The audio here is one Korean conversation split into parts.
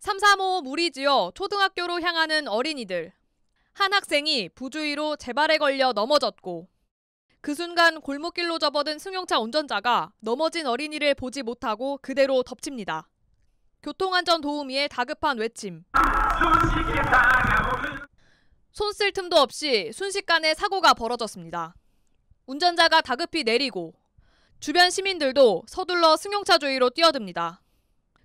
335 무리지어 초등학교로 향하는 어린이들. 한 학생이 부주의로 재발에 걸려 넘어졌고 그 순간 골목길로 접어든 승용차 운전자가 넘어진 어린이를 보지 못하고 그대로 덮칩니다. 교통안전 도우미의 다급한 외침. 손 쓸 틈도 없이 순식간에 사고가 벌어졌습니다. 운전자가 다급히 내리고 주변 시민들도 서둘러 승용차 주위로 뛰어듭니다.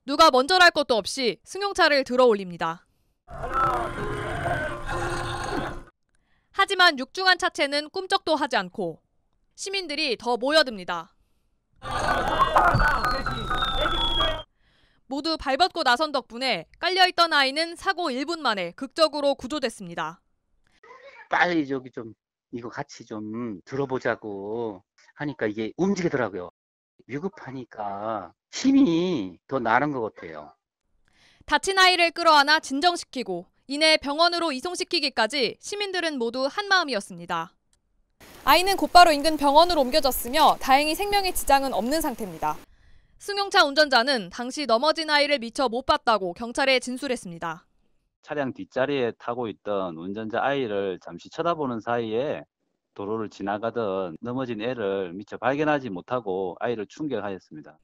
누가 먼저랄 것도 없이 승용차를 들어 올립니다. 하지만 육중한 차체는 꿈쩍도 하지 않고 시민들이 더 모여듭니다. 모두 발벗고 나선 덕분에 깔려있던 아이는 사고 1분 만에 극적으로 구조됐습니다. 빨리 저기 좀 이거 같이 좀 들어보자고 하니까 이게 움직이더라고요. 위급하니까 힘이 더 나는 것 같아요. 다친 아이를 끌어안아 진정시키고 이내 병원으로 이송시키기까지 시민들은 모두 한마음이었습니다. 아이는 곧바로 인근 병원으로 옮겨졌으며 다행히 생명의 지장은 없는 상태입니다. 승용차 운전자는 당시 넘어진 아이를 미처 못 봤다고 경찰에 진술했습니다. 차량 뒷자리에 타고 있던 운전자 아이를 잠시 쳐다보는 사이에 도로를 지나가던 넘어진 애를 미처 발견하지 못하고 아이를 충격하였습니다.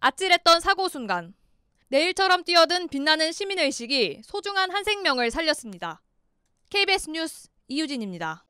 아찔했던 사고 순간. 내일처럼 뛰어든 빛나는 시민의식이 소중한 한 생명을 살렸습니다. KBS 뉴스 이유진입니다.